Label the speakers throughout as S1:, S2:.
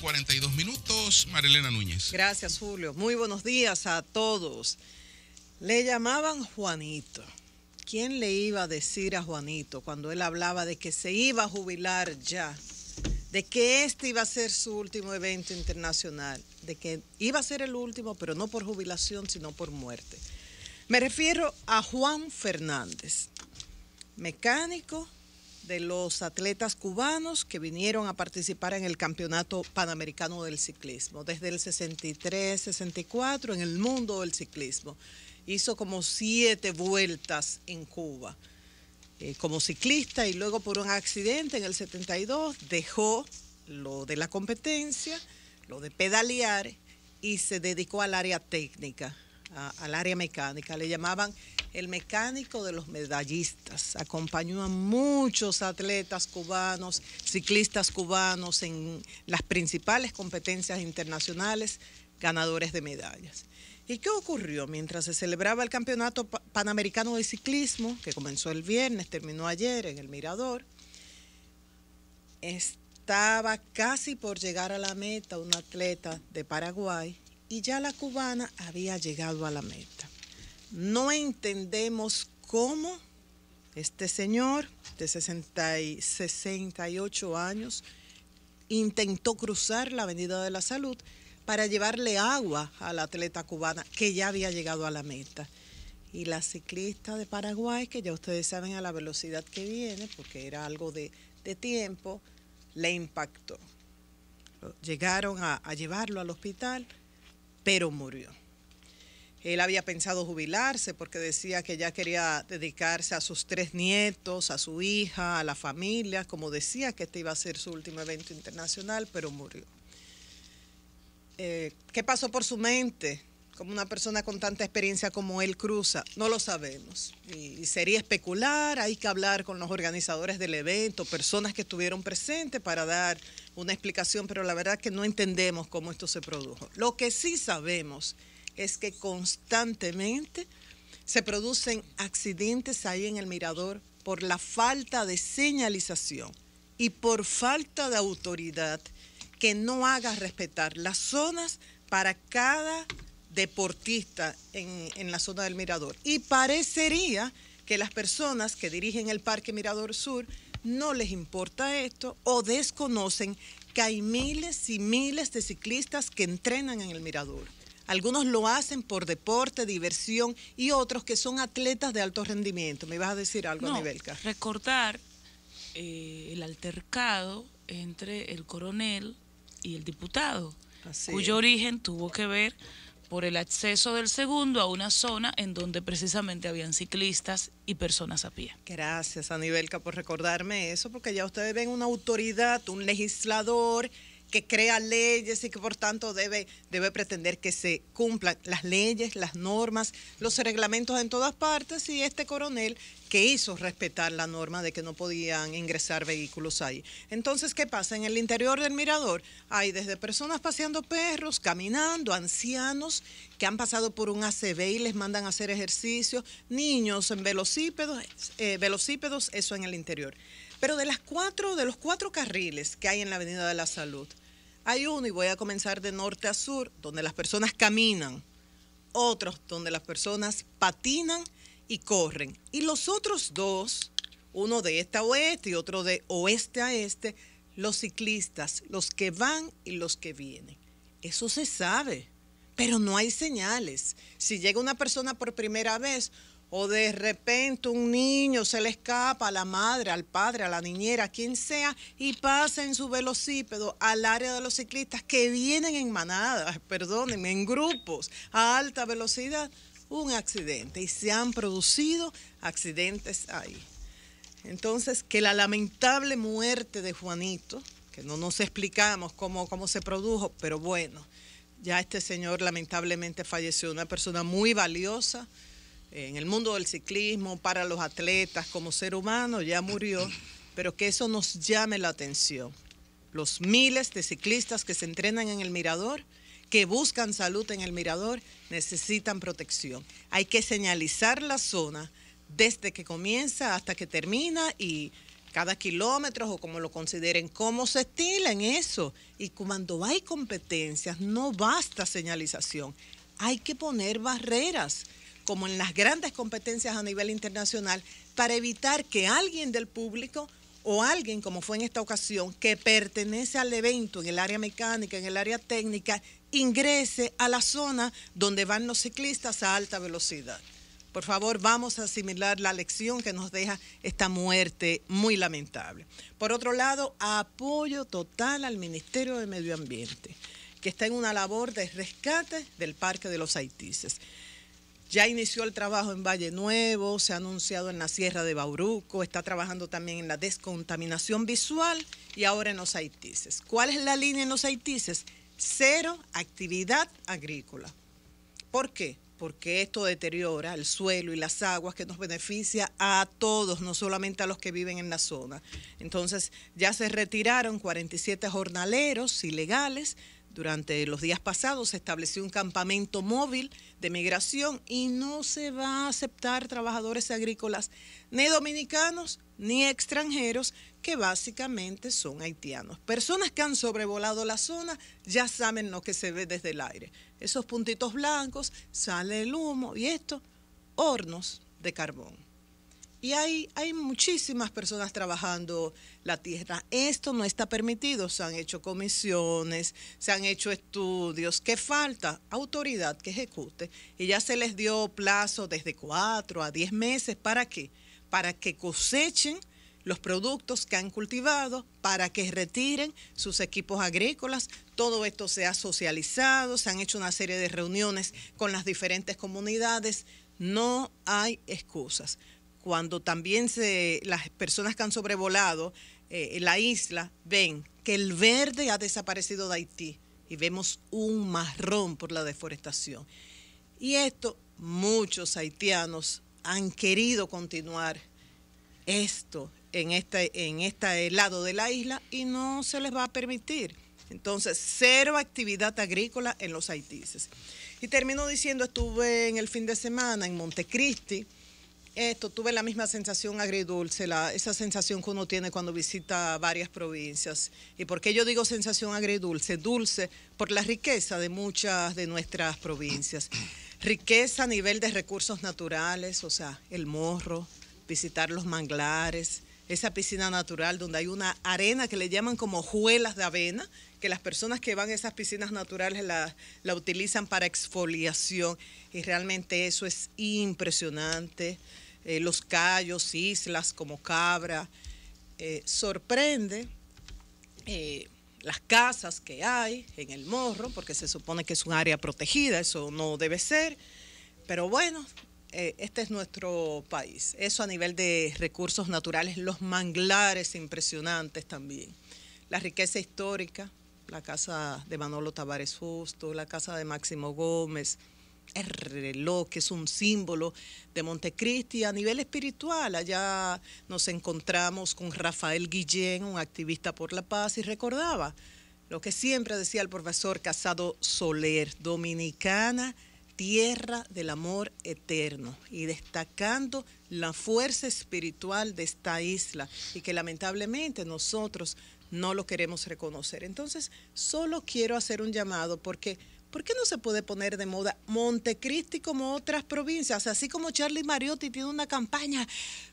S1: 42 minutos, Marilena Núñez.
S2: Gracias, Julio. Muy buenos días a todos. Le llamaban Juanito. ¿Quién le iba a decir a Juanito cuando él hablaba de que se iba a jubilar ya? De que este iba a ser su último evento internacional, de que iba a ser el último, pero no por jubilación, sino por muerte. Me refiero a Juan Fernández, mecánico, de los atletas cubanos que vinieron a participar en el Campeonato Panamericano del Ciclismo, desde el 63-64 en el mundo del ciclismo. Hizo como siete vueltas en Cuba eh, como ciclista y luego por un accidente en el 72 dejó lo de la competencia, lo de pedalear y se dedicó al área técnica, al área mecánica. Le llamaban el mecánico de los medallistas. Acompañó a muchos atletas cubanos, ciclistas cubanos en las principales competencias internacionales, ganadores de medallas. ¿Y qué ocurrió? Mientras se celebraba el Campeonato Panamericano de Ciclismo, que comenzó el viernes, terminó ayer en el Mirador, estaba casi por llegar a la meta un atleta de Paraguay y ya la cubana había llegado a la meta no entendemos cómo este señor de 68 años intentó cruzar la Avenida de la Salud para llevarle agua a la atleta cubana que ya había llegado a la meta. Y la ciclista de Paraguay, que ya ustedes saben a la velocidad que viene, porque era algo de, tiempo, le impactó. Llegaron a llevarlo al hospital, pero murió. Él había pensado jubilarse porque decía que ya quería dedicarse a sus tres nietos, a su hija, a la familia, como decía que este iba a ser su último evento internacional, pero murió. Eh, ¿Qué pasó por su mente? Como una persona con tanta experiencia como él cruza, no lo sabemos. Y, sería especular, hay que hablar con los organizadores del evento, personas que estuvieron presentes para dar una explicación, pero la verdad es que no entendemos cómo esto se produjo. Lo que sí sabemos es que constantemente se producen accidentes ahí en el mirador por la falta de señalización y por falta de autoridad que no haga respetar las zonas para cada deportista en, en, la zona del mirador. Y parecería que las personas que dirigen el Parque Mirador Sur no les importa esto o desconocen que hay miles y miles de ciclistas que entrenan en el mirador. Algunos lo hacen por deporte, diversión y otros que son atletas de alto rendimiento. ¿Me ibas a decir algo, no, Recordar eh, el altercado entre el coronel y el diputado, cuyo origen tuvo que ver por el acceso del segundo a una zona en donde precisamente habían ciclistas y personas a pie. Gracias, Anibelca, por recordarme eso, porque ya ustedes ven una autoridad, un legislador que crea leyes y que por tanto debe, debe pretender que se cumplan las leyes, las normas, los reglamentos en todas partes y este coronel que hizo respetar la norma de que no podían ingresar vehículos ahí. Entonces, ¿qué pasa? En el interior del mirador hay desde personas paseando perros, caminando, ancianos que han pasado por un ACB y les mandan a hacer ejercicio, niños en velocípedos, eh, velocípedos, eso en el interior. Pero de las cuatro, de los cuatro carriles que hay en la Avenida de la Salud, hay uno, y voy a comenzar de norte a sur, donde las personas caminan, otros donde las personas patinan y corren. Y los otros dos, uno de este a oeste y otro de oeste a este, los ciclistas, los que van y los que vienen. Eso se sabe pero no hay señales. Si llega una persona por primera vez o de repente un niño se le escapa a la madre, al padre, a la niñera, a quien sea, y pasa en su velocípedo al área de los ciclistas que vienen en manadas, perdónenme, en grupos a alta velocidad, un accidente. Y se han producido accidentes ahí. Entonces, que la lamentable muerte de Juanito, que no nos explicamos cómo, cómo se produjo, pero bueno, ya este señor lamentablemente falleció, una persona muy valiosa en el mundo del ciclismo, para los atletas, como ser humano, ya murió, pero que eso nos llame la atención. Los miles de ciclistas que se entrenan en el mirador, que buscan salud en el mirador, necesitan protección. Hay que señalizar la zona desde que comienza hasta que termina y cada kilómetro o como lo consideren, cómo se estila en eso. Y cuando hay competencias, no basta señalización, hay que poner barreras, como en las grandes competencias a nivel internacional, para evitar que alguien del público o alguien, como fue en esta ocasión, que pertenece al evento en el área mecánica, en el área técnica, ingrese a la zona donde van los ciclistas a alta velocidad. Por favor, vamos a asimilar la lección que nos deja esta muerte muy lamentable. Por otro lado, apoyo total al Ministerio de Medio Ambiente, que está en una labor de rescate del Parque de los Haitises. Ya inició el trabajo en Valle Nuevo, se ha anunciado en la Sierra de Bauruco, está trabajando también en la descontaminación visual y ahora en los Haitises. ¿Cuál es la línea en los Haitises? Cero actividad agrícola. ¿Por qué? porque esto deteriora el suelo y las aguas que nos beneficia a todos, no solamente a los que viven en la zona. Entonces, ya se retiraron 47 jornaleros ilegales durante los días pasados se estableció un campamento móvil de migración y no se va a aceptar trabajadores agrícolas ni dominicanos ni extranjeros que básicamente son haitianos. Personas que han sobrevolado la zona ya saben lo que se ve desde el aire. Esos puntitos blancos, sale el humo y esto, hornos de carbón. Y hay, muchísimas personas trabajando la tierra. Esto no está permitido. Se han hecho comisiones, se han hecho estudios. ¿Qué falta? Autoridad que ejecute. Y ya se les dio plazo desde cuatro a diez meses. ¿Para qué? Para que cosechen los productos que han cultivado para que retiren sus equipos agrícolas. Todo esto se ha socializado, se han hecho una serie de reuniones con las diferentes comunidades. No hay excusas cuando también se, las personas que han sobrevolado eh, la isla ven que el verde ha desaparecido de Haití y vemos un marrón por la deforestación. Y esto muchos haitianos han querido continuar esto en este, en este lado de la isla y no se les va a permitir. Entonces, cero actividad agrícola en los haitises. Y termino diciendo, estuve en el fin de semana en Montecristi, esto, tuve la misma sensación agridulce, esa sensación que uno tiene cuando visita varias provincias. ¿Y por qué yo digo sensación agridulce? Dulce por la riqueza de muchas de nuestras provincias. Riqueza a nivel de recursos naturales, o sea, el morro, visitar los manglares, esa piscina natural donde hay una arena que le llaman como juelas de avena, que las personas que van a esas piscinas naturales la, la utilizan para exfoliación y realmente eso es impresionante eh, los callos, islas como Cabra. Eh, sorprende eh, las casas que hay en el morro, porque se supone que es un área protegida, eso no debe ser. Pero bueno, este es nuestro país. Eso a nivel de recursos naturales, los manglares impresionantes también. La riqueza histórica, la casa de Manolo Tavares Justo, la casa de Máximo Gómez, el reloj, que es un símbolo de Montecristi. A nivel espiritual, allá nos encontramos con Rafael Guillén, un activista por la paz, y recordaba lo que siempre decía el profesor Casado Soler, dominicana, tierra del amor eterno, y destacando la fuerza espiritual de esta isla y que lamentablemente nosotros no lo queremos reconocer. Entonces, solo quiero hacer un llamado porque ¿por qué no se puede poner de moda Montecristi como otras provincias? Así como Charlie Mariotti tiene una campaña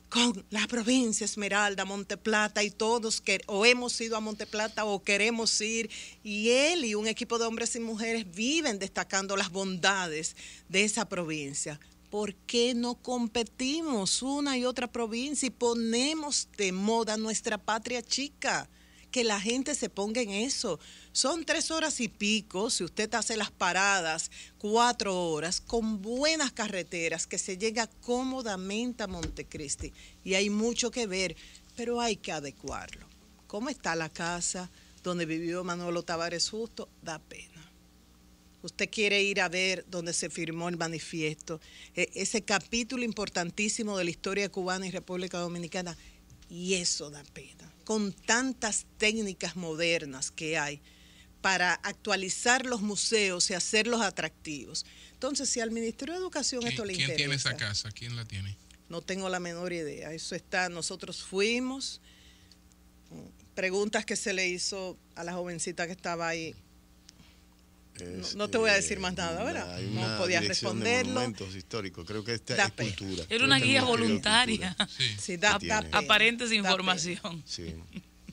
S2: con la provincia Esmeralda, Monteplata y todos que o hemos ido a Monteplata o queremos ir. Y él y un equipo de hombres y mujeres viven destacando las bondades de esa provincia. ¿Por qué no competimos una y otra provincia y ponemos de moda nuestra patria chica? que la gente se ponga en eso. Son tres horas y pico, si usted hace las paradas, cuatro horas, con buenas carreteras, que se llega cómodamente a Montecristi. Y hay mucho que ver, pero hay que adecuarlo. ¿Cómo está la casa donde vivió Manolo Tavares Justo? Da pena usted quiere ir a ver donde se firmó el manifiesto, e, ese capítulo importantísimo de la historia cubana y República Dominicana, y eso da pena con tantas técnicas modernas que hay para actualizar los museos y hacerlos atractivos. Entonces, si al Ministerio de Educación esto le interesa. ¿Quién tiene esa
S1: casa? ¿Quién la tiene?
S2: No tengo la menor idea. Eso está, nosotros fuimos, preguntas que se le hizo a la jovencita que estaba ahí no, te voy a este, decir más nada, ¿verdad? no podías responderlo. momentos históricos, creo que esta es cultura. Era una guía voluntaria. Sí, aparentes información.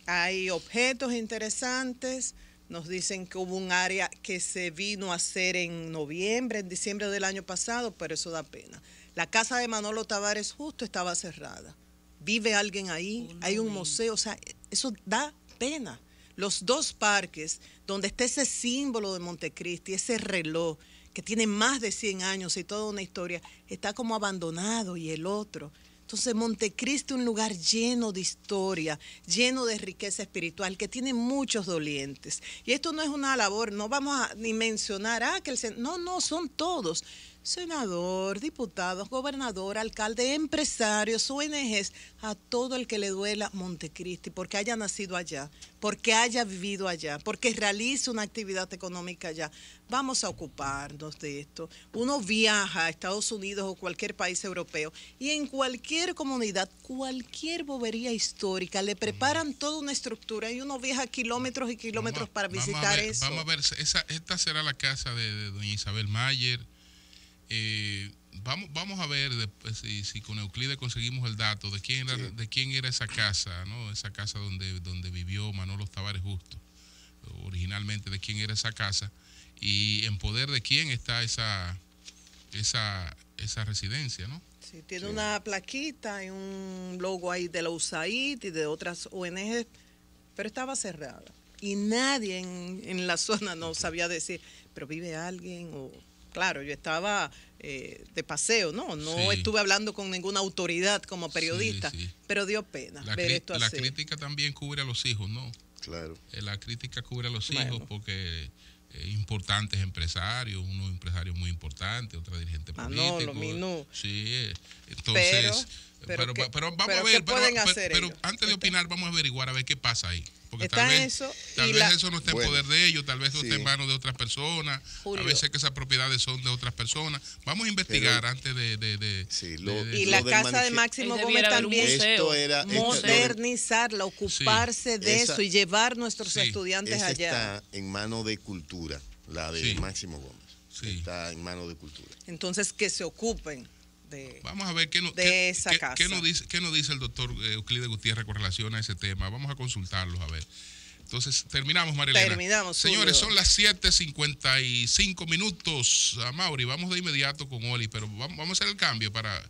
S2: Hay objetos interesantes. Nos dicen que hubo un área que se vino a hacer en noviembre, en diciembre del año pasado, pero eso da pena. La casa de Manolo Tavares justo estaba cerrada. Vive alguien ahí, oh, hay un museo, o sea, eso da pena los dos parques donde está ese símbolo de Montecristi, ese reloj que tiene más de 100 años y toda una historia, está como abandonado y el otro. Entonces Montecristi es un lugar lleno de historia, lleno de riqueza espiritual, que tiene muchos dolientes. Y esto no es una labor, no vamos a ni mencionar, a ah, que el... No, no, son todos senador, diputados, gobernador, alcalde, empresarios, ONGs, a todo el que le duela Montecristi, porque haya nacido allá, porque haya vivido allá, porque realice una actividad económica allá. Vamos a ocuparnos de esto. Uno viaja a Estados Unidos o cualquier país europeo y en cualquier comunidad, cualquier bobería histórica, le preparan toda una estructura y uno viaja kilómetros y kilómetros para visitar eso. Vamos a
S1: ver, esta será la casa de doña Isabel Mayer eh, vamos, vamos a ver pues, si, con Euclides conseguimos el dato de quién era, de quién era esa casa, ¿no? Esa casa donde, donde vivió Manolo Tavares Justo, originalmente de quién era esa casa y en poder de quién está esa, esa, esa residencia, ¿no?
S2: Sí, tiene una plaquita y un logo ahí de la USAID y de otras ONGs pero estaba cerrada. Y nadie en, en la zona no sabía decir, pero vive alguien o claro, yo estaba eh, de paseo, ¿no? No estuve hablando con ninguna autoridad como periodista, pero dio pena la ver esto así. La
S1: crítica también cubre a los hijos, ¿no? Claro. Eh, la crítica cubre a los hijos porque eh, importantes empresarios, unos empresario muy importante, otra dirigente político. Ah, no, lo mismo. Sí, entonces... Pero, vamos a ver. pero, antes de opinar, vamos a averiguar a ver qué pasa ahí. Porque está tal vez, eso, tal vez eso no esté en poder de ellos, tal vez eso en manos de otras personas, a veces que esas propiedades son de otras personas. Vamos a investigar antes de...
S2: y la casa de Máximo Gómez también. Esto era, modernizarla, ocuparse de eso y llevar nuestros estudiantes allá.
S1: Está en manos de cultura, la de Máximo Gómez. Está en manos de cultura.
S2: Entonces, que se ocupen. Vamos a ver qué, nos dice,
S1: qué nos dice el doctor eh, Euclide Gutiérrez con relación a ese tema. Vamos a consultarlos a ver. Entonces, terminamos, Marilena. Terminamos. Señores, son las 7.55 minutos. Mauri, vamos de inmediato con Oli, pero vamos a hacer el cambio para...